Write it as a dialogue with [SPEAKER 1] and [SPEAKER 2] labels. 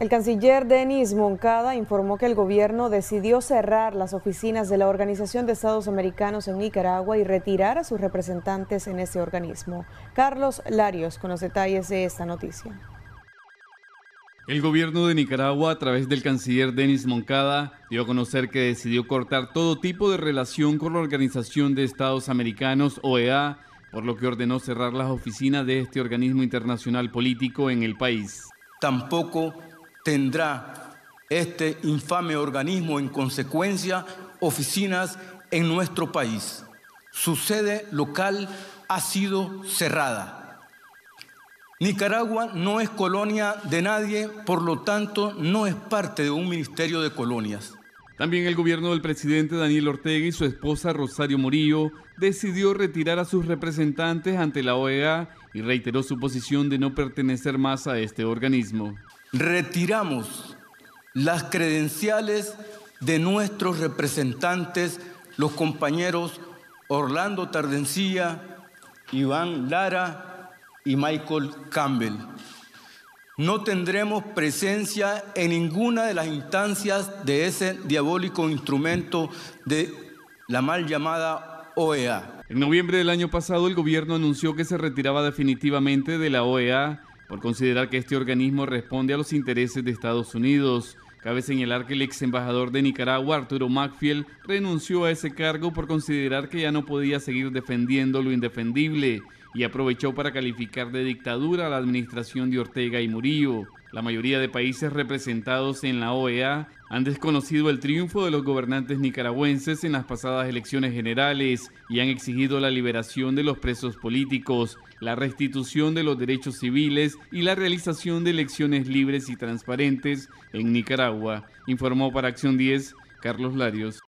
[SPEAKER 1] El canciller Denis Moncada informó que el gobierno decidió cerrar las oficinas de la Organización de Estados Americanos en Nicaragua y retirar a sus representantes en ese organismo. Carlos Larios con los detalles de esta noticia.
[SPEAKER 2] El gobierno de Nicaragua, a través del canciller Denis Moncada, dio a conocer que decidió cortar todo tipo de relación con la Organización de Estados Americanos, OEA, por lo que ordenó cerrar
[SPEAKER 3] las oficinas de este organismo internacional político en el país. Tampoco tendrá este infame organismo en consecuencia oficinas en nuestro país. Su sede local ha sido cerrada. Nicaragua no es colonia de nadie, por lo tanto no es parte de un ministerio de colonias. También el gobierno del presidente Daniel
[SPEAKER 2] Ortega y su esposa Rosario Murillo decidió retirar a sus representantes ante la OEA y reiteró su posición de no pertenecer más a este organismo
[SPEAKER 3] retiramos las credenciales de nuestros representantes, los compañeros Orlando Tardencía, Iván Lara y Michael Campbell. No tendremos presencia en ninguna de las instancias de ese diabólico instrumento de la mal llamada OEA. En noviembre del año pasado, el gobierno anunció que se
[SPEAKER 2] retiraba definitivamente de la OEA por considerar que este organismo responde a los intereses de Estados Unidos. Cabe señalar que el ex embajador de Nicaragua, Arturo Macfield, renunció a ese cargo por considerar que ya no podía seguir defendiendo lo indefendible y aprovechó para calificar de dictadura a la administración de Ortega y Murillo. La mayoría de países representados en la OEA han desconocido el triunfo de los gobernantes nicaragüenses en las pasadas elecciones generales y han exigido la liberación de los presos políticos, la restitución de los derechos civiles y la realización de elecciones libres y transparentes en Nicaragua, informó para Acción 10 Carlos Larios.